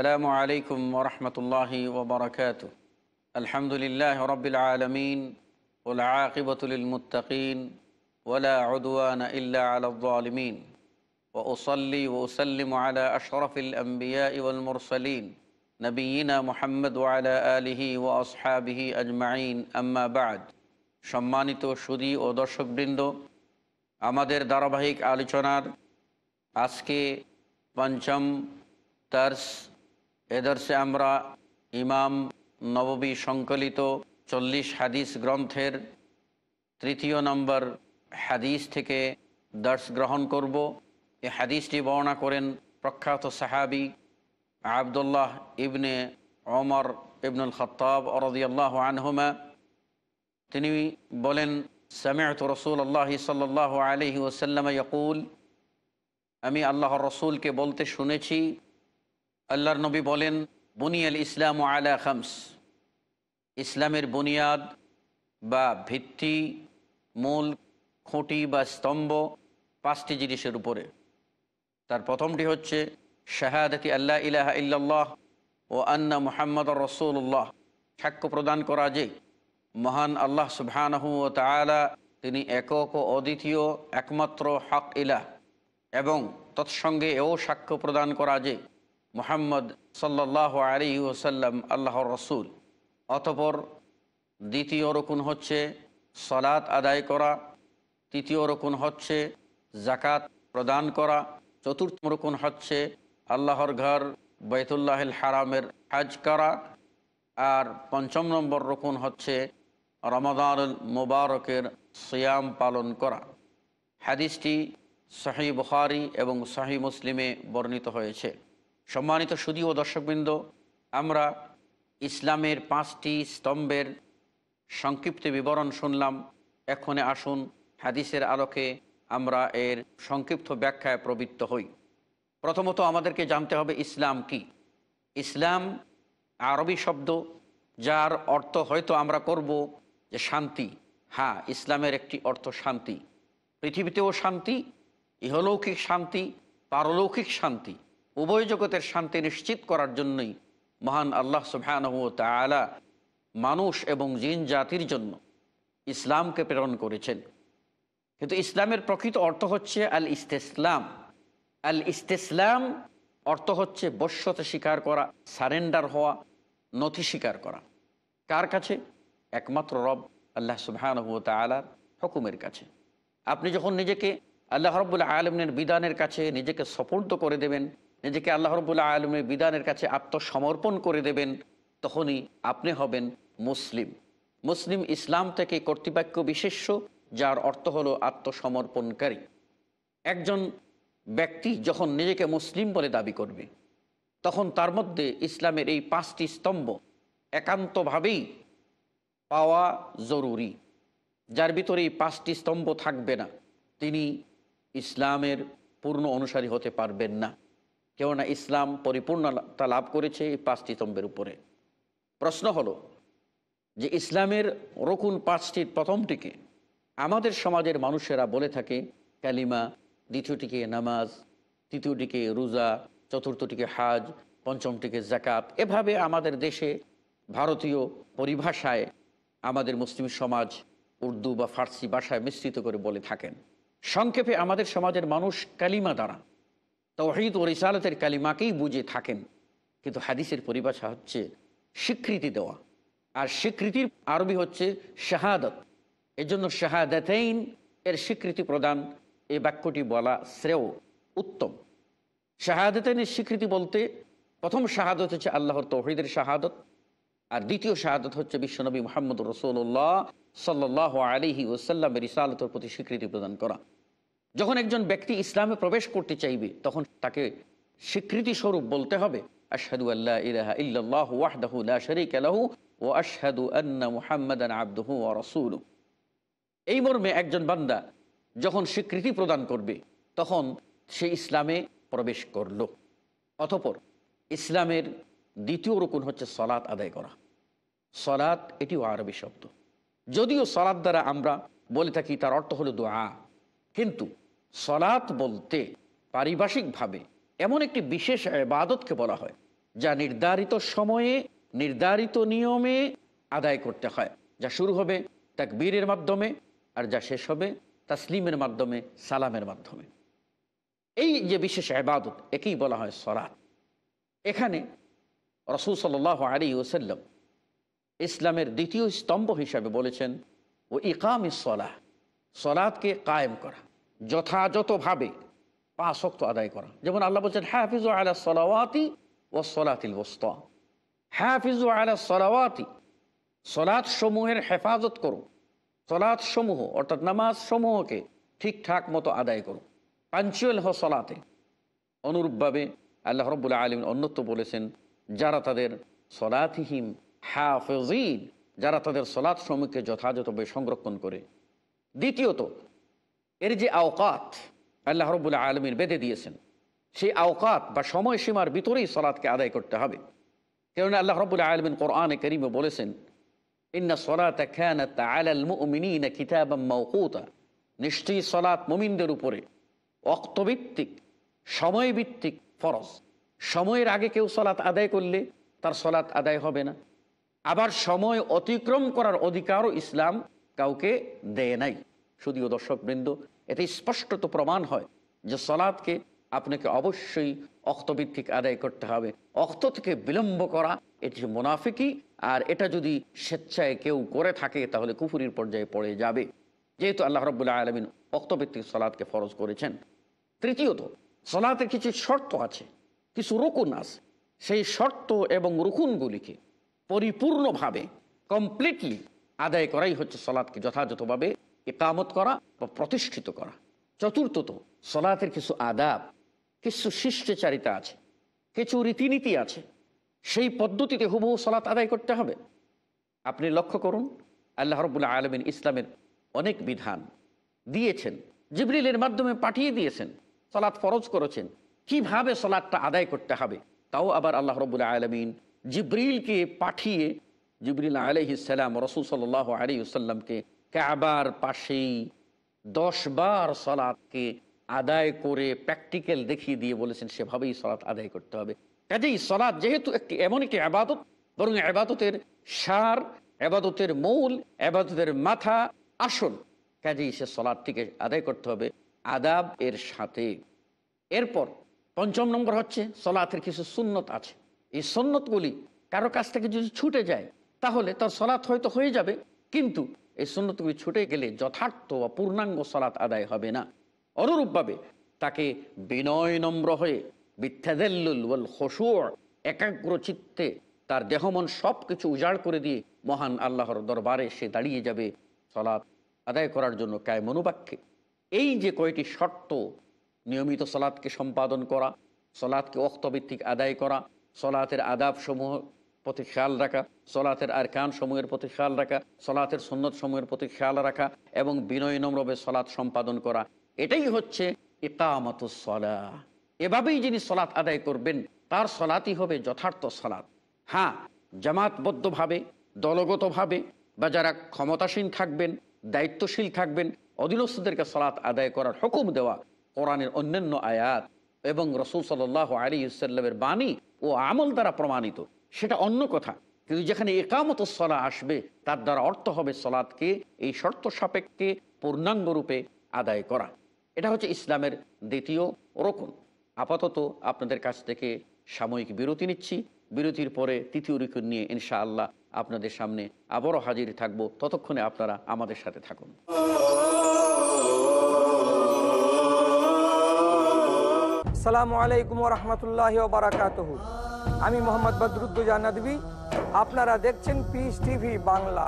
السلام عليكم ورحمة الله وبركاته الحمد لله رب العالمين والعاقبة للمتقين ولا عدوان إلا على الظالمين وأصلي وأسلم على أشرف الأنبياء والمرسلين نبينا محمد وعلى آله وأصحابه أجمعين أما بعد সম্মানিত সুদী أما দর্শকবৃন্দ دربهيك آل আলোচনার أسكي পঞ্চম ترس এদর্শে আমরা ইমাম নববী সংকলিত চল্লিশ হাদিস গ্রন্থের তৃতীয় নম্বর হাদিস থেকে দর্শ গ্রহণ করব এ হাদিসটি বর্ণনা করেন প্রখ্যাত সাহাবি আবদুল্লাহ ইবনে অমর ইবনুল খতাব অরদিয়াল্লাহ আনহুমা তিনি বলেন সামিয়ত রসুল আল্লাহ সাল আলহি ওসাল্লাম ইয়কুল আমি আল্লাহ রসুলকে বলতে শুনেছি আল্লাহর নবী বলেন বুনিয়াল ইসলাম আলা খামস ইসলামের বুনিয়াদ বা ভিত্তি মূল খুঁটি বা স্তম্ভ পাঁচটি জিনিসের উপরে তার প্রথমটি হচ্ছে শাহাদাতি আল্লাহ ইলাহা ইল্লাল্লাহ ও আন্না মুহাম্মদ রসুল্লাহ সাক্ষ্য প্রদান করা যে মহান আল্লাহ সুবহানহু ও তিনি একক ও অদ্বিতীয় একমাত্র হক ইলাহ এবং তৎসঙ্গে এও সাক্ষ্য প্রদান করা যে মোহাম্মদ সাল্লাহ আলী ওসাল্লাম আল্লাহর রসুল অতপর দ্বিতীয় রকুন হচ্ছে সলাত আদায় করা তৃতীয় রকুন হচ্ছে জাকাত প্রদান করা চতুর্থ রকুন হচ্ছে আল্লাহর ঘর বেতুল্লাহিল হারামের হাজ করা আর পঞ্চম নম্বর রকুন হচ্ছে রমদানুল মুবারকের সিয়াম পালন করা হাদিসটি শাহী বুখারি এবং শাহী মুসলিমে বর্ণিত হয়েছে সম্মানিত সুদী ও দর্শকবৃন্দ আমরা ইসলামের পাঁচটি স্তম্ভের সংক্ষিপ্ত বিবরণ শুনলাম এখন আসুন হাদিসের আলোকে আমরা এর সংক্ষিপ্ত ব্যাখ্যায় প্রবৃত্ত হই প্রথমত আমাদেরকে জানতে হবে ইসলাম কি ইসলাম আরবি শব্দ যার অর্থ হয়তো আমরা করব যে শান্তি হ্যাঁ ইসলামের একটি অর্থ শান্তি পৃথিবীতেও শান্তি ইহলৌকিক শান্তি পারলৌকিক শান্তি উভয় জগতের শান্তি নিশ্চিত করার জন্যই মহান আল্লাহ সুবহানহ তালা মানুষ এবং জিন জাতির জন্য ইসলামকে প্রেরণ করেছেন কিন্তু ইসলামের প্রকৃত অর্থ হচ্ছে আল ইস্তেসলাম আল ইস্তেসলাম অর্থ হচ্ছে বশ্যতা স্বীকার করা সারেন্ডার হওয়া নথি স্বীকার করা কার কাছে একমাত্র রব আল্লাহ সুবহানহ তালার হকুমের কাছে আপনি যখন নিজেকে আল্লাহ রব্বুল আলমিনের বিধানের কাছে নিজেকে সপর্দ করে দেবেন নিজেকে আল্লাহ রবুল্লা আলমের বিধানের কাছে আত্মসমর্পণ করে দেবেন তখনই আপনি হবেন মুসলিম মুসলিম ইসলাম থেকে কর্তৃপক্ষ বিশেষ্য যার অর্থ হলো আত্মসমর্পণকারী একজন ব্যক্তি যখন নিজেকে মুসলিম বলে দাবি করবে তখন তার মধ্যে ইসলামের এই পাঁচটি স্তম্ভ একান্তভাবেই পাওয়া জরুরি যার ভিতরে এই পাঁচটি স্তম্ভ থাকবে না তিনি ইসলামের পূর্ণ অনুসারী হতে পারবেন না কেননা ইসলাম পরিপূর্ণতা লাভ করেছে এই পাঁচটি স্তম্ভের উপরে প্রশ্ন হলো যে ইসলামের রকুন পাঁচটির প্রথমটিকে আমাদের সমাজের মানুষেরা বলে থাকে কালিমা দ্বিতীয়টিকে নামাজ তৃতীয়টিকে রোজা চতুর্থটিকে হাজ পঞ্চমটিকে জাকাত এভাবে আমাদের দেশে ভারতীয় পরিভাষায় আমাদের মুসলিম সমাজ উর্দু বা ফার্সি ভাষায় মিশ্রিত করে বলে থাকেন সংক্ষেপে আমাদের সমাজের মানুষ কালিমা দ্বারা তৌহিদ ও রিসালতের কালিমাকেই বুঝে থাকেন কিন্তু হাদিসের পরিভাষা হচ্ছে স্বীকৃতি দেওয়া আর স্বীকৃতির আরবি হচ্ছে শাহাদত এর জন্য শাহাদাতেইন এর স্বীকৃতি প্রদান এ বাক্যটি বলা শ্রেয় উত্তম শাহাদাতেনের স্বীকৃতি বলতে প্রথম শাহাদত হচ্ছে আল্লাহর তৌহিদের শাহাদত আর দ্বিতীয় শাহাদত হচ্ছে বিশ্বনবী মোহাম্মদ রসুল্লাহ সাল্লাহ আলিহি ওসাল্লামের ইসালতর প্রতি স্বীকৃতি প্রদান করা যখন একজন ব্যক্তি ইসলামে প্রবেশ করতে চাইবে তখন তাকে স্বীকৃতি স্বরূপ বলতে হবে আশহাদু আল্লাহ ইলাহা ওয়াহদাহু লা শারীকা আশহাদু আন্না মুহাম্মাদান আবদুহু ওয়া এই মর্মে একজন বান্দা যখন স্বীকৃতি প্রদান করবে তখন সে ইসলামে প্রবেশ করল অথপর ইসলামের দ্বিতীয় রকম হচ্ছে সলাৎ আদায় করা সলাৎ এটিও আরবি শব্দ যদিও সলাৎ দ্বারা আমরা বলে থাকি তার অর্থ হলো দোয়া কিন্তু সলাৎ বলতে পারিভাষিকভাবে এমন একটি বিশেষ এবাদতকে বলা হয় যা নির্ধারিত সময়ে নির্ধারিত নিয়মে আদায় করতে হয় যা শুরু হবে তাকবীরের মাধ্যমে আর যা শেষ হবে তাসলিমের মাধ্যমে সালামের মাধ্যমে এই যে বিশেষ এবাদত একেই বলা হয় সরাত এখানে রসুল সাল আলী ওসাল্লাম ইসলামের দ্বিতীয় স্তম্ভ হিসাবে বলেছেন ও ইকাম ইসলাহ সলাদকে কায়েম করা যথাযথভাবে শক্ত আদায় করা যেমন আল্লাহ বলছেন হ্যাফিজু আলা সলাওয়াতি ও সলাতিল বস্ত হ্যাফিজু আলা সলাওয়াতি সলাৎ সমূহের হেফাজত করো সলাৎ সমূহ অর্থাৎ নামাজ সমূহকে ঠিকঠাক মতো আদায় করো পাঞ্চুয়াল হ সলাতে অনুরূপভাবে আল্লাহ রব্বুল্লা আলম অন্যত্র বলেছেন যারা তাদের সলাতিহীন হাফিজ যারা তাদের সলাৎ সমূহকে যথাযথভাবে সংরক্ষণ করে দ্বিতীয়ত এর যে আওকাত আল্লাহ রবুল্লা আলমিন বেঁধে দিয়েছেন সেই আওকাত বা সময়সীমার ভিতরেই সলাৎকে আদায় করতে হবে কেননা আল্লাহ রবুল্লা আলমিন কোরআনে করিমে বলেছেন ইন্না সলাত আলাল মৌকুতা নিশ্চয়ই সলাৎ মুমিনদের উপরে অক্তভিত্তিক সময়ভিত্তিক ফরজ সময়ের আগে কেউ সলাৎ আদায় করলে তার সলাৎ আদায় হবে না আবার সময় অতিক্রম করার অধিকারও ইসলাম কাউকে দেয় নাই শুধুও দর্শকবৃন্দ এটি স্পষ্টত প্রমাণ হয় যে সলাদকে আপনাকে অবশ্যই অক্তভিত্তিক আদায় করতে হবে অক্ত থেকে বিলম্ব করা এটি মুনাফিকি আর এটা যদি স্বেচ্ছায় কেউ করে থাকে তাহলে কুফুরির পর্যায়ে পড়ে যাবে যেহেতু আল্লাহ রবুল্লা আলমিন অক্তভিত্তিক সলাদকে ফরজ করেছেন তৃতীয়ত সলাতে কিছু শর্ত আছে কিছু রুকুন আছে সেই শর্ত এবং রুকুনগুলিকে পরিপূর্ণভাবে কমপ্লিটলি আদায় করাই হচ্ছে সলাদকে যথাযথভাবে একামত করা বা প্রতিষ্ঠিত করা চতুর্থত সলাতের কিছু আদাব কিছু শিষ্টাচারিতা আছে কিছু রীতিনীতি আছে সেই পদ্ধতিতে হুবহু সলাত আদায় করতে হবে আপনি লক্ষ্য করুন আল্লাহ রবুল্লা আলমিন ইসলামের অনেক বিধান দিয়েছেন জিবরিলের মাধ্যমে পাঠিয়ে দিয়েছেন সলাৎ ফরজ করেছেন কিভাবে সলাদটা আদায় করতে হবে তাও আবার আল্লাহ রবুল্লা আলমিন জিবরিলকে পাঠিয়ে জিবরিল আলহিসাল্লাম রসুল সাল আলী সাল্লামকে কাবার পাশেই দশবার সলাদকে আদায় করে প্র্যাকটিক্যাল দেখিয়ে দিয়ে বলেছেন সেভাবেই সলাদ আদায় করতে হবে কাজেই সলাদ যেহেতু একটি এমন একটি আবাদত বরং আবাদতের সার আবাদতের মূল আবাদতের মাথা আসল কাজেই সে সলাদটিকে আদায় করতে হবে আদাব এর সাথে এরপর পঞ্চম নম্বর হচ্ছে সলাতের কিছু সুন্নত আছে এই সন্নতগুলি কারো কাছ থেকে যদি ছুটে যায় তাহলে তার সলাৎ হয়তো হয়ে যাবে কিন্তু এই সুন্নতগুলি ছুটে গেলে যথার্থ বা পূর্ণাঙ্গ সলাৎ আদায় হবে না অনুরূপভাবে তাকে বিনয় নম্র হয়ে বিথ্যাদেল্লুল হসুর একাগ্র চিত্তে তার দেহমন সব কিছু উজাড় করে দিয়ে মহান আল্লাহর দরবারে সে দাঁড়িয়ে যাবে সলাৎ আদায় করার জন্য কায় মনোবাক্যে এই যে কয়টি শর্ত নিয়মিত সলাৎকে সম্পাদন করা সলাৎকে অক্তভিত্তিক আদায় করা সলাতের আদাবসমূহ প্রতি খেয়াল রাখা সলাতের আর কান সমূহের প্রতি খেয়াল রাখা সলাতের সুন্নত সমূহের প্রতি খেয়াল রাখা এবং বিনয় নম্রবে সলাৎ সম্পাদন করা এটাই হচ্ছে সলা এভাবেই যিনি সলাৎ আদায় করবেন তার সলাতই হবে যথার্থ সলাৎ হ্যাঁ জামাতবদ্ধভাবে দলগতভাবে বা যারা ক্ষমতাসীন থাকবেন দায়িত্বশীল থাকবেন অধীনস্থদেরকে সলাৎ আদায় করার হুকুম দেওয়া কোরআনের অন্যান্য আয়াত এবং রসুল সাল আলী ইসাল্লামের বাণী ও আমল দ্বারা প্রমাণিত সেটা অন্য কথা কিন্তু যেখানে একামত সলা আসবে তার দ্বারা অর্থ হবে সলাদকে এই শর্ত সাপেক্ষে পূর্ণাঙ্গ রূপে আদায় করা এটা হচ্ছে ইসলামের দ্বিতীয় রকম আপাতত আপনাদের কাছ থেকে সাময়িক বিরতি নিচ্ছি বিরতির পরে তৃতীয় রিকুন নিয়ে ইনশাআল্লাহ আপনাদের সামনে আবারও হাজির থাকবো ততক্ষণে আপনারা আমাদের সাথে থাকুন সালামু আলাইকুম রহমতুল্লাহ বারাকাতহ আমি মোহাম্মদ বদরুদ্দোজা নদী আপনারা দেখছেন পিস টিভি বাংলা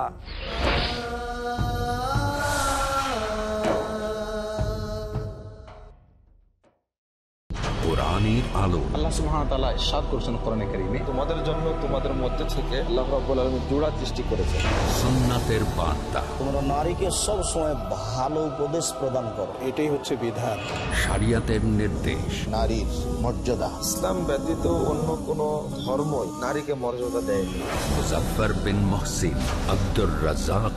বাণীর আলো আল্লাহ সুবহানাহু ওয়া তাআলা ইরশাদ করেছেন কোরআনে তোমাদের জন্য তোমাদের মধ্যে থেকে আল্লাহ রাব্বুল আলামিন জোড়া সৃষ্টি করেছেন বার্তা তোমরা নারীকে সব ভালো উপদেশ প্রদান করো এটাই হচ্ছে বিধান শরিয়তের নির্দেশ নারীর মর্যাদা ইসলাম ব্যতীত অন্য কোন ধর্মই নারীকে মর্যাদা দেয়নি মুজাফফর বিন মুহসিন আব্দুর রাজ্জাক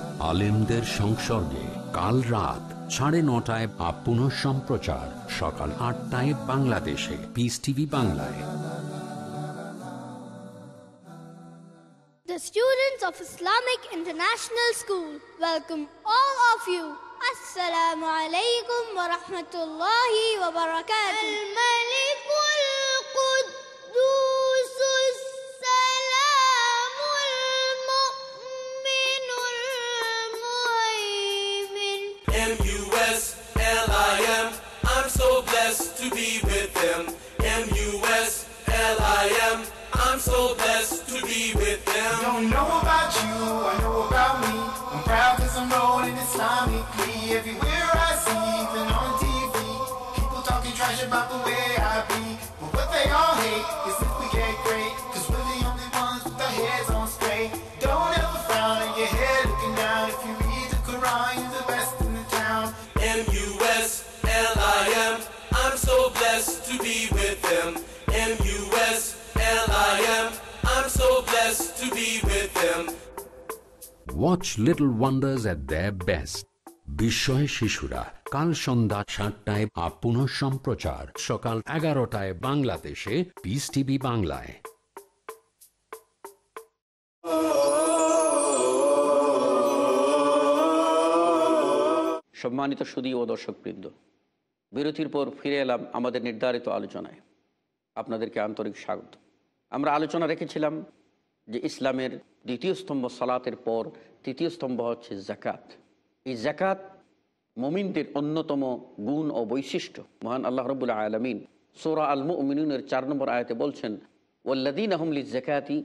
আলেমদের সংসর্গে কাল রাত সাড়ে নটায় বা পুনঃ সম্প্রচার সকাল আটটায় বাংলাদেশে পিস টিভি বাংলায় The students of Islamic International School welcome all of you. Assalamu alaikum wa rahmatullahi wa barakatuh. blessed to be with them. M-U-S-L-I-M. I'm so blessed to be with them. Don't know about you, I know about me. I'm proud cause I'm rolling Islamically. Everywhere I see, even on TV. People talking trash about the way I be. But what they all hate is if we get great. Watch Little Wonders at the best বিস্ময় শিশুরা কাল সন্ধ্যা সাতটায় আপন সম্প্রচার সকাল এগারোটায় বাংলাদেশে Peace TV বাংলায় সম্মানিত সুদী ও দর্শকবৃন্দ বিরতির পর ফিরে এলাম আমাদের নির্ধারিত আলোচনায় আপনাদেরকে আন্তরিক স্বাগত আমরা আলোচনা রেখেছিলাম যে ইসলামের দ্বিতীয় স্তম্ভ সালাতের পর তৃতীয় স্তম্ভ হচ্ছে জাকাত এই জাকাত মমিনদের অন্যতম গুণ ও বৈশিষ্ট্য মহান আল্লাহ রবুল্লা আলমিন সোরা আলমু উমিনের চার নম্বর আয়তে বলছেন ওল্লাদিন আহমলি জাকাতি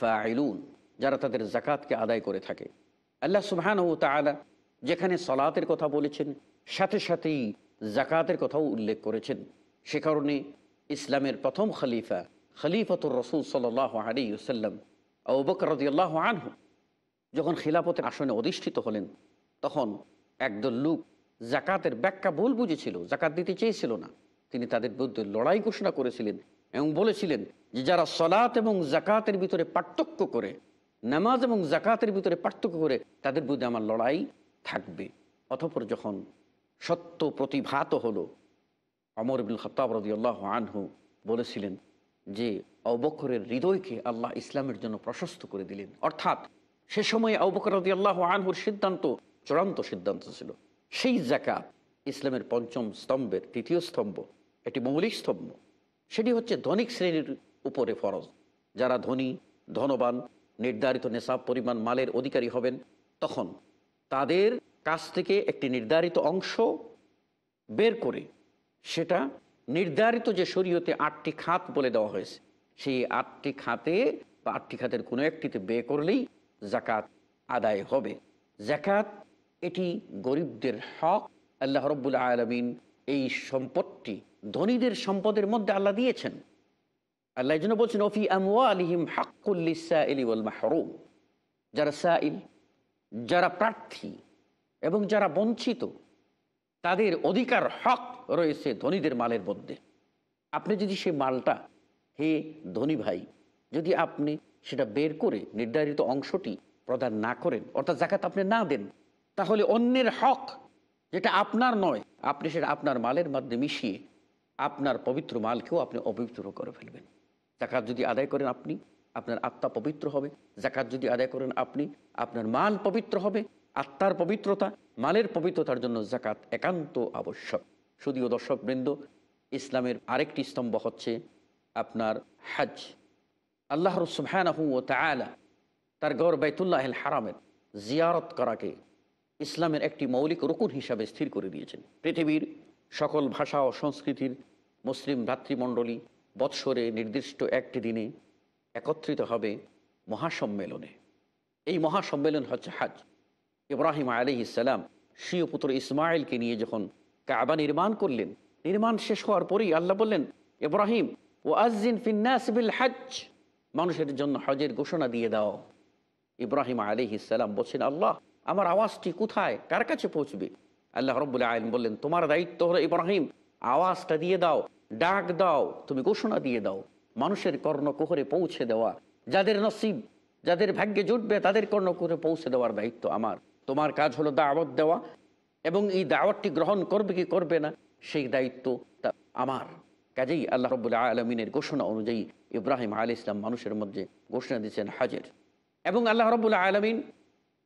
ফাইলুন যারা তাদের জাকাতকে আদায় করে থাকে আল্লাহ সুবহান ও তালা যেখানে সলাতের কথা বলেছেন সাথে সাথেই জাকাতের কথাও উল্লেখ করেছেন সে কারণে ইসলামের প্রথম খলিফা খলিফাতুর রসুল সাল আলী ওসাল্লাম বকর রদিয়াল্লাহ আনহু যখন খিলাফতের আসনে অধিষ্ঠিত হলেন তখন একদল লোক জাকাতের ব্যাখ্যা ভুল বুঝেছিল জাকাত দিতে চেয়েছিল না তিনি তাদের বিরুদ্ধে লড়াই ঘোষণা করেছিলেন এবং বলেছিলেন যে যারা সলাত এবং জাকাতের ভিতরে পার্থক্য করে নামাজ এবং জাকাতের ভিতরে পার্থক্য করে তাদের বিরুদ্ধে আমার লড়াই থাকবে অথপর যখন সত্য প্রতিভাত হলো অমর বিল খতাব রদিয়াল্লাহ আনহু বলেছিলেন যে অবকরের হৃদয়কে আল্লাহ ইসলামের জন্য প্রশস্ত করে দিলেন অর্থাৎ সে সময়ে অবকর আল্লাহ আনহুর সিদ্ধান্ত চূড়ান্ত সিদ্ধান্ত ছিল সেই জাকাত ইসলামের পঞ্চম স্তম্ভের তৃতীয় স্তম্ভ এটি মৌলিক স্তম্ভ সেটি হচ্ছে ধনিক শ্রেণীর উপরে ফরজ যারা ধনী ধনবান নির্ধারিত নেশাব পরিমাণ মালের অধিকারী হবেন তখন তাদের কাছ থেকে একটি নির্ধারিত অংশ বের করে সেটা নির্ধারিত যে শরীয়তে আটটি খাত বলে দেওয়া হয়েছে সেই আটটি খাতে বা আটটি খাতের কোনো একটিতে ব্যয় করলেই জাকাত আদায় হবে জাকাত এটি গরিবদের হক আল্লাহ রব্বুল আলমিন এই সম্পদটি ধনীদের সম্পদের মধ্যে আল্লাহ দিয়েছেন আল্লাহ জন্য বলছেন ওফি আলিহিম হাকুল্লিসাহরুম যারা সাইল যারা প্রার্থী এবং যারা বঞ্চিত তাদের অধিকার হক রয়েছে ধনীদের মালের মধ্যে আপনি যদি সে মালটা হে ধনী ভাই যদি আপনি সেটা বের করে নির্ধারিত অংশটি প্রদান না করেন অর্থাৎ জাকাত আপনি না দেন তাহলে অন্যের হক যেটা আপনার নয় আপনি সেটা আপনার মালের মধ্যে মিশিয়ে আপনার পবিত্র মালকেও আপনি অপবিত্র করে ফেলবেন জাকাত যদি আদায় করেন আপনি আপনার আত্মা পবিত্র হবে জাকাত যদি আদায় করেন আপনি আপনার মাল পবিত্র হবে আত্মার পবিত্রতা মালের পবিত্রতার জন্য জাকাত একান্ত আবশ্যক শুধুও দর্শকবৃন্দ ইসলামের আরেকটি স্তম্ভ হচ্ছে আপনার হাজ আল্লাহ রসুহানাহু ও তালা তার গড় বাইতুল্লাহিল হারামের জিয়ারত করাকে ইসলামের একটি মৌলিক রকুন হিসাবে স্থির করে দিয়েছেন পৃথিবীর সকল ভাষা ও সংস্কৃতির মুসলিম ভ্রাতৃমণ্ডলী বৎসরে নির্দিষ্ট একটি দিনে একত্রিত হবে মহাসম্মেলনে এই মহাসম্মেলন হচ্ছে হাজ ইব্রাহিম আলি ইসালাম শিও পুত্র ইসমাইলকে নিয়ে যখন কাবা নির্মাণ করলেন নির্মাণ শেষ হওয়ার পরেই আল্লাহ বললেন ইব্রাহিম ও আজিন বিল হজ মানুষের জন্য হজের ঘোষণা দিয়ে দাও ইব্রাহিম আলি ইসালাম বলছেন আল্লাহ আমার আওয়াজটি কোথায় কার কাছে পৌঁছবে আল্লাহ রব্বুল আলম বললেন তোমার দায়িত্ব হলো ইব্রাহিম আওয়াজটা দিয়ে দাও ডাক দাও তুমি ঘোষণা দিয়ে দাও মানুষের কর্ণকোহরে পৌঁছে দেওয়া যাদের নসিব যাদের ভাগ্যে জুটবে তাদের কর্ণকোহরে পৌঁছে দেওয়ার দায়িত্ব আমার তোমার কাজ হলো দাওয়াত দেওয়া এবং এই দাওয়াতটি গ্রহণ করবে কি করবে না সেই দায়িত্ব তা আমার কাজেই আল্লাহ রবুল্লা আলমিনের ঘোষণা অনুযায়ী ইব্রাহিম আল ইসলাম মানুষের মধ্যে ঘোষণা দিয়েছেন হাজের এবং আল্লাহ রবুল্লা আলমিন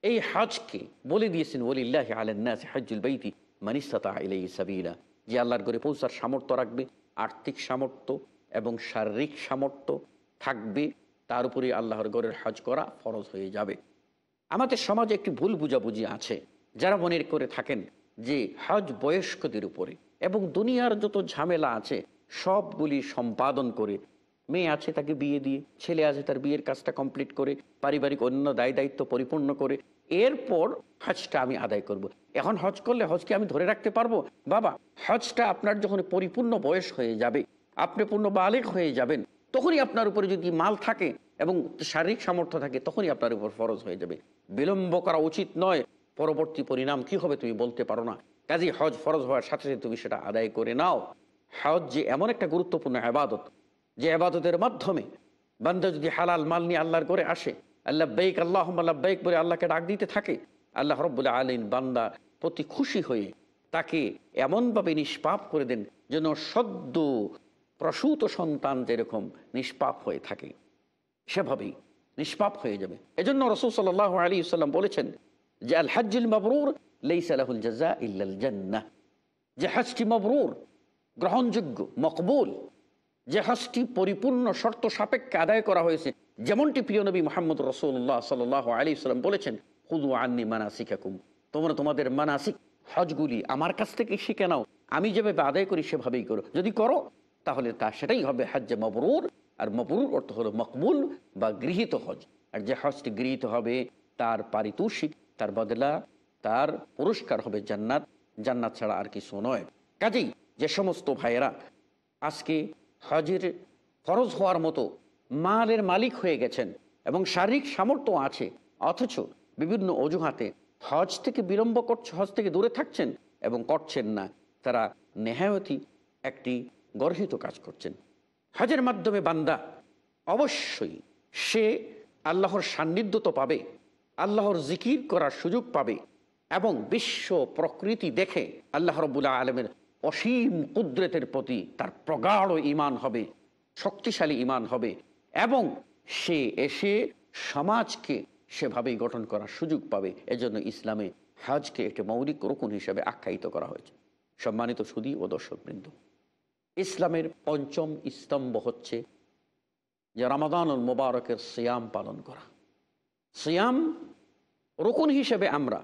এই হাজকে বলে দিয়েছেন ওলিল্লাহ আলান্নাস হাজুল বৈতি মানিস্তাতা আলাই সাবিলা যে আল্লাহর করে পৌঁছার সামর্থ্য রাখবে আর্থিক সামর্থ্য এবং শারীরিক সামর্থ্য থাকবে তার উপরে আল্লাহর ঘরের হজ করা ফরজ হয়ে যাবে আমাদের সমাজে একটি ভুল বুঝাবুঝি আছে যারা মনে করে থাকেন যে হজ বয়স্কদের উপরে এবং দুনিয়ার যত ঝামেলা আছে সবগুলি সম্পাদন করে মেয়ে আছে তাকে বিয়ে দিয়ে ছেলে আছে তার বিয়ের কাজটা কমপ্লিট করে পারিবারিক অন্য দায় দায়িত্ব পরিপূর্ণ করে এরপর হজটা আমি আদায় করব। এখন হজ করলে হজকে আমি ধরে রাখতে পারবো বাবা হজটা আপনার যখন পরিপূর্ণ বয়স হয়ে যাবে আপনি পূর্ণ বালেক হয়ে যাবেন তখনই আপনার উপরে যদি মাল থাকে এবং শারীরিক সামর্থ্য থাকে তখনই আপনার উপর ফরজ হয়ে যাবে বিলম্ব করা উচিত নয় পরবর্তী পরিণাম কি হবে তুমি বলতে পারো না কাজী হজ ফরজ হওয়ার সাথে সাথে তুমি সেটা আদায় করে নাও হজ যে এমন একটা গুরুত্বপূর্ণ আবাদত যে আবাদতের মাধ্যমে বান্দা যদি হালাল মাল নিয়ে আল্লাহর করে আসে আল্লাহ বেক আল্লাহ আল্লাহ বলে আল্লাহকে ডাক দিতে থাকে আল্লাহ রব্বুল আলীন বান্দা প্রতি খুশি হয়ে তাকে এমনভাবে নিষ্পাপ করে দেন যেন সদ্য প্রসূত সন্তান যেরকম নিষ্পাপ হয়ে থাকে সেভাবেই নিষ্পাপ হয়ে যাবে এজন্য রসুল সাল আলী ইসাল্লাম বলেছেন যে আল হাজ্জুল মাবরুর লেইসালাহুল জাজা ইল্লাল জান্না যে হাজটি মবরুর গ্রহণযোগ্য মকবুল যে হাজটি পরিপূর্ণ শর্ত সাপেক্ষে আদায় করা হয়েছে যেমনটি প্রিয় নবী মোহাম্মদ রসুল্লাহ সাল আলী সাল্লাম বলেছেন হুদু আন্নি মানাসিকাকুম তোমরা তোমাদের মানাসিক হজগুলি আমার কাছ থেকে শিখে নাও আমি যেভাবে আদায় করি সেভাবেই করো যদি করো তাহলে তা সেটাই হবে হাজ্জে মবরুর আর মপরুর অর্থ হলো মকবুল বা গৃহীত হজ আর যে হজটি গৃহীত হবে তার পারিতোষিক তার বদলা তার পুরস্কার হবে জান্নাত জান্নাত ছাড়া আর কিছু নয় কাজেই যে সমস্ত ভাইয়েরা আজকে হজের খরচ হওয়ার মতো মালের মালিক হয়ে গেছেন এবং শারীরিক সামর্থ্য আছে অথচ বিভিন্ন অজুহাতে হজ থেকে বিলম্ব করছে হজ থেকে দূরে থাকছেন এবং করছেন না তারা নেহায়তি একটি গর্হিত কাজ করছেন হজের মাধ্যমে বান্দা অবশ্যই সে আল্লাহর সান্নিধ্য তো পাবে আল্লাহর জিকির করার সুযোগ পাবে এবং বিশ্ব প্রকৃতি দেখে আল্লাহ রবুল্লা আলমের অসীম কুদরতের প্রতি তার প্রগাঢ় ইমান হবে শক্তিশালী ইমান হবে এবং সে এসে সমাজকে সেভাবেই গঠন করার সুযোগ পাবে এজন্য ইসলামে হাজকে একটি মৌলিক রকুন হিসেবে আখ্যায়িত করা হয়েছে সম্মানিত সুদী ও দর্শকবৃন্দ ইসলামের পঞ্চম স্তম্ভ হচ্ছে যে রামাদানুল মোবারকের সিয়াম পালন করা সিয়াম রকুন হিসেবে আমরা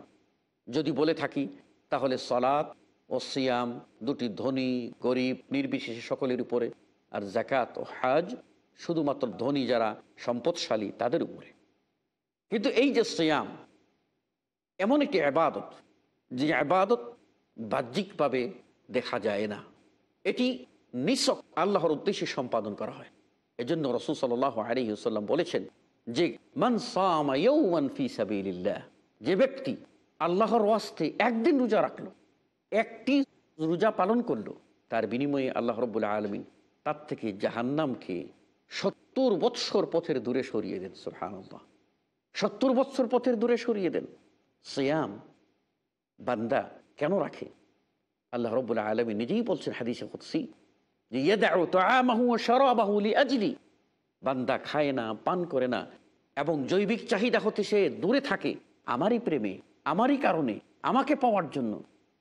যদি বলে থাকি তাহলে সলাদ ও সিয়াম দুটি ধনী গরিব নির্বিশেষে সকলের উপরে আর জাকাত ও হাজ শুধুমাত্র ধনী যারা সম্পদশালী তাদের উপরে কিন্তু এই যে সিয়াম এমন একটি আবাদত যে আবাদত বাহ্যিকভাবে দেখা যায় না এটি নিসক আল্লাহর উদ্দেশ্যে সম্পাদন করা হয় এই জন্য রসুল সাল্লাহ আলিউসাল্লাম বলেছেন যে মান ফি যে ব্যক্তি আল্লাহর ওয়াস্তে একদিন রোজা রাখলো একটি রোজা পালন করলো তার বিনিময়ে আল্লাহ রব্বুল আলমিন তার থেকে জাহান্নামকে সত্তর বৎসর পথের দূরে সরিয়ে দেন সুলহানুল্লাহ সত্তর বৎসর পথের দূরে সরিয়ে দেন সিয়াম বান্দা কেন রাখে আল্লাহ রব্বুল আলমী নিজেই বলছেন হাদিসে কুৎসি যে ইয়েদাও তো আমাহু সরাবাহু লি আজলি বান্দা খায় না পান করে না এবং জৈবিক চাহিদা হতে সে দূরে থাকে আমারই প্রেমে আমারই কারণে আমাকে পাওয়ার জন্য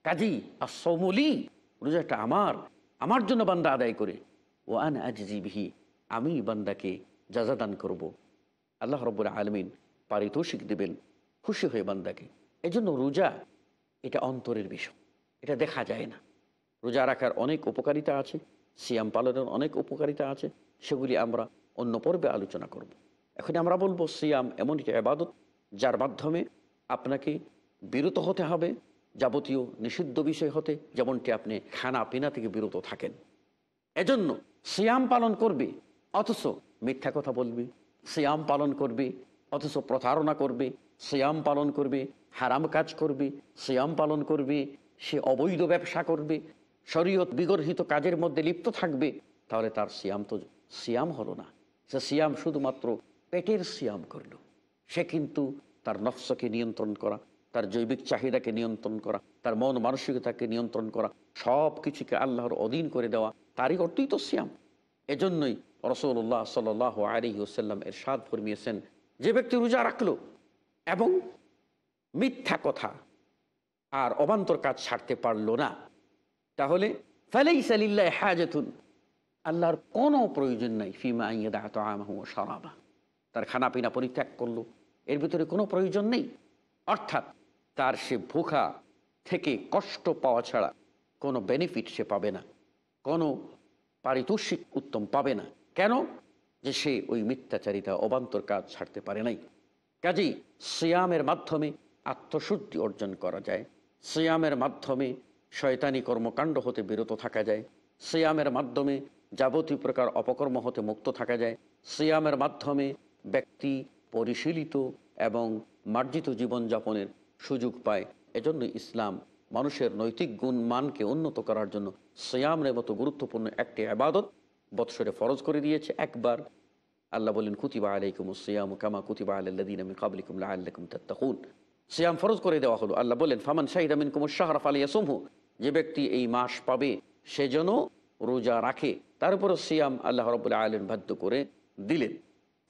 কাজী আর সৌমলি রোজাটা আমার আমার জন্য বান্দা আদায় করে ও আন আজিবিহি আমি বান্দাকে যাজাদান করব। আল্লাহ রব্বুল আলমিন পারিতোষিক দেবেন খুশি হয়ে বান্দাকে এজন্য রোজা এটা অন্তরের বিষয় এটা দেখা যায় না রোজা রাখার অনেক উপকারিতা আছে সিয়াম পালনের অনেক উপকারিতা আছে সেগুলি আমরা অন্য পর্বে আলোচনা করব। এখন আমরা বলবো সিয়াম এমন একটি আবাদত যার মাধ্যমে আপনাকে বিরত হতে হবে যাবতীয় নিষিদ্ধ বিষয় হতে যেমনটি আপনি খানা পিনা থেকে বিরত থাকেন এজন্য সিয়াম পালন করবে অথচ মিথ্যা কথা বলবে সিয়াম পালন করবে অথচ প্রতারণা করবে সিয়াম পালন করবে হারাম কাজ করবে সিয়াম পালন করবে সে অবৈধ ব্যবসা করবে শরীয়ত বিগর্হিত কাজের মধ্যে লিপ্ত থাকবে তাহলে তার সিয়াম তো সিয়াম হলো না সে সিয়াম শুধুমাত্র পেটের সিয়াম করল সে কিন্তু তার নকশাকে নিয়ন্ত্রণ করা তার জৈবিক চাহিদাকে নিয়ন্ত্রণ করা তার মন মানসিকতাকে নিয়ন্ত্রণ করা সব কিছুকে আল্লাহর অধীন করে দেওয়া তারই অর্থই তো সিয়াম এজন্যই রসল্লাহ সাল আলী ওসাল্লাম এর সাদ ফরমিয়েছেন যে ব্যক্তি রোজা রাখল এবং মিথ্যা কথা আর অবান্তর কাজ ছাড়তে পারল না তাহলে ফেলেই সালিল্লা হাজাতুন আল্লাহর কোনো প্রয়োজন নাই ফিমা আইয়া দাহাত ও সারাবা তার খানাপিনা পরিত্যাগ করলো এর ভিতরে কোনো প্রয়োজন নেই অর্থাৎ তার সে ভোখা থেকে কষ্ট পাওয়া ছাড়া কোনো বেনিফিট সে পাবে না কোনো পারিতোষিক উত্তম পাবে না কেন যে সে ওই মিথ্যাচারিতা অবান্তর কাজ ছাড়তে পারে নাই কাজেই সিয়ামের মাধ্যমে আত্মশুদ্ধি অর্জন করা যায় সিয়ামের মাধ্যমে শয়তানি কর্মকাণ্ড হতে বিরত থাকা যায় সিয়ামের মাধ্যমে যাবতীয় প্রকার অপকর্ম হতে মুক্ত থাকা যায় সিয়ামের মাধ্যমে ব্যক্তি পরিশীলিত এবং মার্জিত জীবনযাপনের সুযোগ পায় এজন্য ইসলাম মানুষের নৈতিক গুণ মানকে উন্নত করার জন্য সিয়ামের মতো গুরুত্বপূর্ণ একটি আবাদত বৎসরে ফরজ করে দিয়েছে একবার আল্লাহ বলেন কুতিবা আলাইকুম সিয়াম কামা কুতিবা আল্লাদিন আমি কাবলিকুম আল্লাকুম সিয়াম ফরজ করে দেওয়া হলো আল্লাহ বলেন ফামান শাহিদ আমিন কুমুর শাহরফ আলিয়া যে ব্যক্তি এই মাস পাবে সে যেন রোজা রাখে তার উপর সিয়াম আল্লাহ রবুল্লা আলম বাধ্য করে দিলেন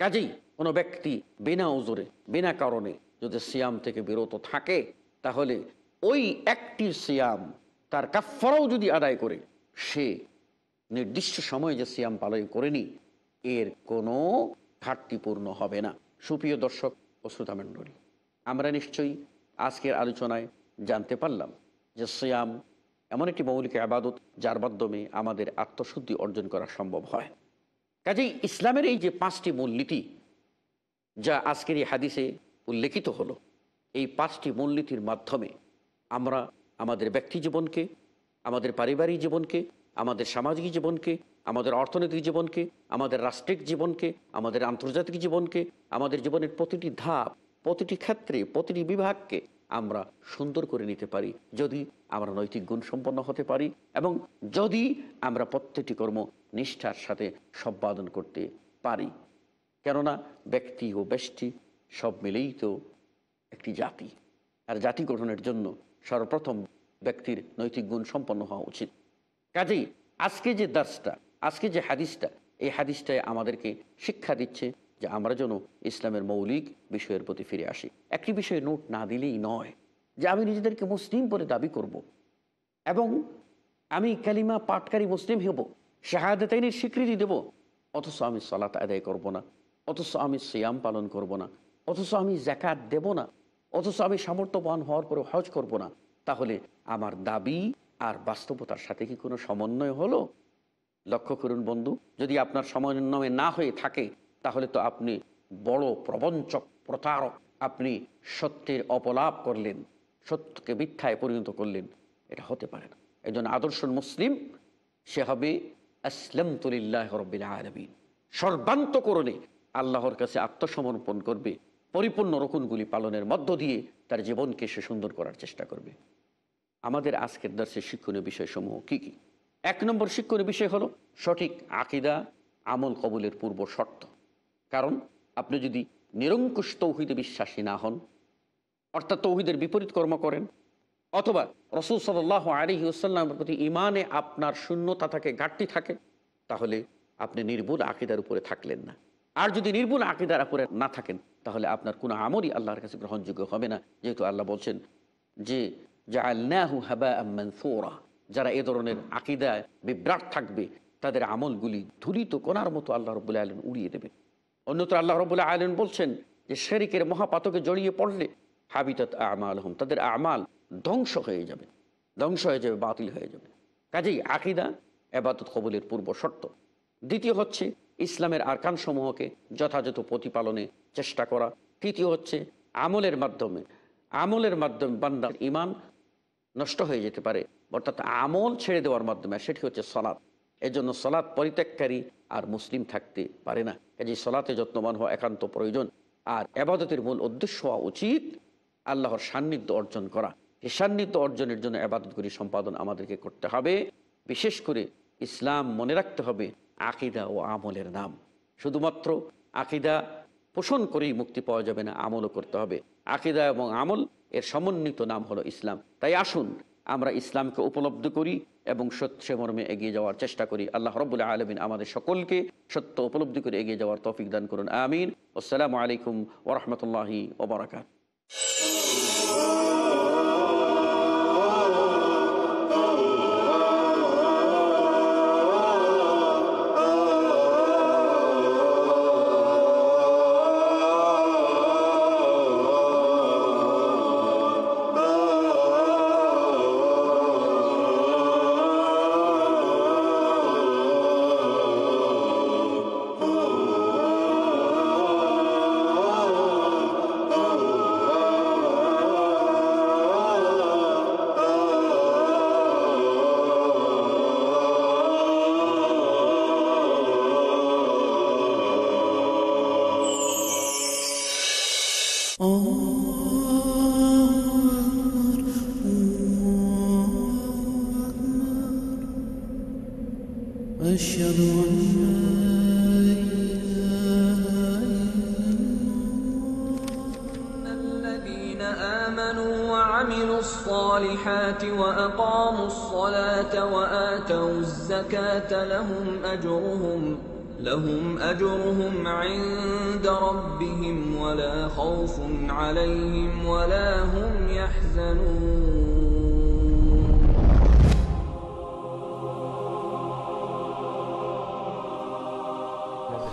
কাজেই কোনো ব্যক্তি বিনা ওজোরে বিনা কারণে যদি সিয়াম থেকে বিরত থাকে তাহলে ওই একটি সিয়াম তার কাফরাও যদি আদায় করে সে নির্দিষ্ট সময়ে যে সিয়াম পালন করেনি এর কোনো ঘাটতিপূর্ণ হবে না সুপ্রিয় দর্শক ও শ্রোতামণ্ডলী আমরা নিশ্চয়ই আজকের আলোচনায় জানতে পারলাম যে সিয়াম এমন একটি মৌলিক আবাদত যার মাধ্যমে আমাদের আত্মশুদ্ধি অর্জন করা সম্ভব হয় কাজেই ইসলামের এই যে পাঁচটি মূলনীতি যা আজকের এই হাদিসে উল্লেখিত হলো এই পাঁচটি মূলনীতির মাধ্যমে আমরা আমাদের ব্যক্তি জীবনকে আমাদের পারিবারিক জীবনকে আমাদের সামাজিক জীবনকে আমাদের অর্থনৈতিক জীবনকে আমাদের রাষ্ট্রিক জীবনকে আমাদের আন্তর্জাতিক জীবনকে আমাদের জীবনের প্রতিটি ধাপ প্রতিটি ক্ষেত্রে প্রতিটি বিভাগকে আমরা সুন্দর করে নিতে পারি যদি আমরা নৈতিক গুণ সম্পন্ন হতে পারি এবং যদি আমরা প্রত্যেকটি কর্ম নিষ্ঠার সাথে সম্পাদন করতে পারি কেননা ব্যক্তি ও ব্যষ্টি সব মিলেই তো একটি জাতি আর জাতি গঠনের জন্য সর্বপ্রথম ব্যক্তির নৈতিক গুণ সম্পন্ন হওয়া উচিত কাজেই আজকে যে দাসটা আজকে যে হাদিসটা এই হাদিসটায় আমাদেরকে শিক্ষা দিচ্ছে যে আমরা যেন ইসলামের মৌলিক বিষয়ের প্রতি ফিরে আসি একটি বিষয়ে নোট না দিলেই নয় যে আমি নিজেদেরকে মুসলিম বলে দাবি করব। এবং আমি কালিমা পাটকারী মুসলিম হব শাহাদাতাইনের স্বীকৃতি দেব অথচ আমি সলাত আদায় করব না অথচ আমি সিয়াম পালন করব না অথচ আমি জাকাত দেব না অথচ আমি সামর্থ্যবান হওয়ার পরে হজ করব না তাহলে আমার দাবি আর বাস্তবতার সাথে কি কোনো সমন্বয় হলো লক্ষ্য করুন বন্ধু যদি আপনার সমন্বয় না হয়ে থাকে তাহলে তো আপনি বড় প্রবঞ্চক প্রতারক আপনি সত্যের অপলাপ করলেন সত্যকে মিথ্যায় পরিণত করলেন এটা হতে পারে না একজন আদর্শ মুসলিম সে হবে আসলাম তুলিল্লাহ রবিল আলমিন সর্বান্তকরণে আল্লাহর কাছে আত্মসমর্পণ করবে পরিপূর্ণ রকুনগুলি পালনের মধ্য দিয়ে তার জীবনকে সে সুন্দর করার চেষ্টা করবে আমাদের আজকের দার্সের শিক্ষণীয় বিষয়সমূহ কি কি এক নম্বর শিক্ষণীয় বিষয় হলো সঠিক আকিদা আমল কবুলের পূর্ব শর্ত কারণ আপনি যদি নিরঙ্কুশ তৌহিদে বিশ্বাসী না হন অর্থাৎ তৌহিদের বিপরীত কর্ম করেন অথবা রসুল সাল্লাহ আলী ওসাল্লামের প্রতি ইমানে আপনার শূন্যতা থাকে ঘাটতি থাকে তাহলে আপনি নির্ভুল আকিদার উপরে থাকলেন না আর যদি নির্ভুল আকিদার উপরে না থাকেন তাহলে আপনার কোনো আমলই আল্লাহর কাছে গ্রহণযোগ্য হবে না যেহেতু আল্লাহ বলছেন যে জাহু হাবা ফোরা যারা এ ধরনের আকিদায় বিভ্রাট থাকবে তাদের আমলগুলি ধুলিত কোনার মতো আল্লাহ রবুল্লা আলম উড়িয়ে দেবে অন্যত্র আল্লাহ রবুল্লা আলম বলছেন যে শেরিকের মহাপাতকে জড়িয়ে পড়লে হাবিতাত আমাল হম তাদের আমাল ধ্বংস হয়ে যাবে ধ্বংস হয়ে যাবে বাতিল হয়ে যাবে কাজেই আকিদা এবাদত কবুলের পূর্ব শর্ত দ্বিতীয় হচ্ছে ইসলামের আরকান সমূহকে যথাযথ প্রতিপালনে চেষ্টা করা তৃতীয় হচ্ছে আমলের মাধ্যমে আমলের মাধ্যমে বান্দার ইমান নষ্ট হয়ে যেতে পারে অর্থাৎ আমল ছেড়ে দেওয়ার মাধ্যমে সেটি হচ্ছে সলাৎ এজন্য সলাৎ পরিত্যাগকারী আর মুসলিম থাকতে পারে না কাজে সলাতে যত্নবান হওয়া একান্ত প্রয়োজন আর এবাদতের মূল উদ্দেশ্য হওয়া উচিত আল্লাহর সান্নিধ্য অর্জন করা এই সান্নিধ্য অর্জনের জন্য আবাদতগুলি সম্পাদন আমাদেরকে করতে হবে বিশেষ করে ইসলাম মনে রাখতে হবে আকিদা ও আমলের নাম শুধুমাত্র আকিদা পোষণ করেই মুক্তি পাওয়া যাবে না আমলও করতে হবে আকিদা এবং আমল এর সমন্বিত নাম হলো ইসলাম তাই আসুন আমরা ইসলামকে উপলব্ধি করি এবং সত্যে মর্মে এগিয়ে যাওয়ার চেষ্টা করি আল্লাহ রবুল্লা আলমিন আমাদের সকলকে সত্য উপলব্ধি করে এগিয়ে যাওয়ার তফিক দান করুন আমিন আসসালামু আলাইকুম ওরহমতুল্লাহি ওবরাকাত أشهد أن الذين آمنوا وعملوا الصالحات وأقاموا الصلاة وآتوا الزكاة لهم أجرهم لهم أجرهم عند ربهم ولا خوف عليهم ولا هم يحزنون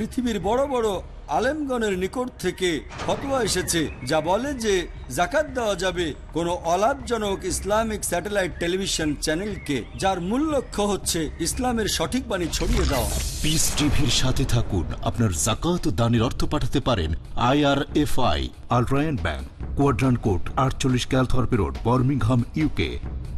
পৃথিবীর বড় বড় আলেমগণের নিকট থেকে ফতোয়া এসেছে যা বলে যে জাকাত দেওয়া যাবে কোনো অলাভজনক ইসলামিক স্যাটেলাইট টেলিভিশন চ্যানেলকে যার মূল লক্ষ্য হচ্ছে ইসলামের সঠিক বাণী ছড়িয়ে দেওয়া পিস টিভির সাথে থাকুন আপনার জাকাত দানের অর্থ পাঠাতে পারেন আইআরএফআই আল্রায়ন ব্যাংক কোয়াড্রান কোড আটচল্লিশ ক্যালথরপে রোড বার্মিংহাম ইউকে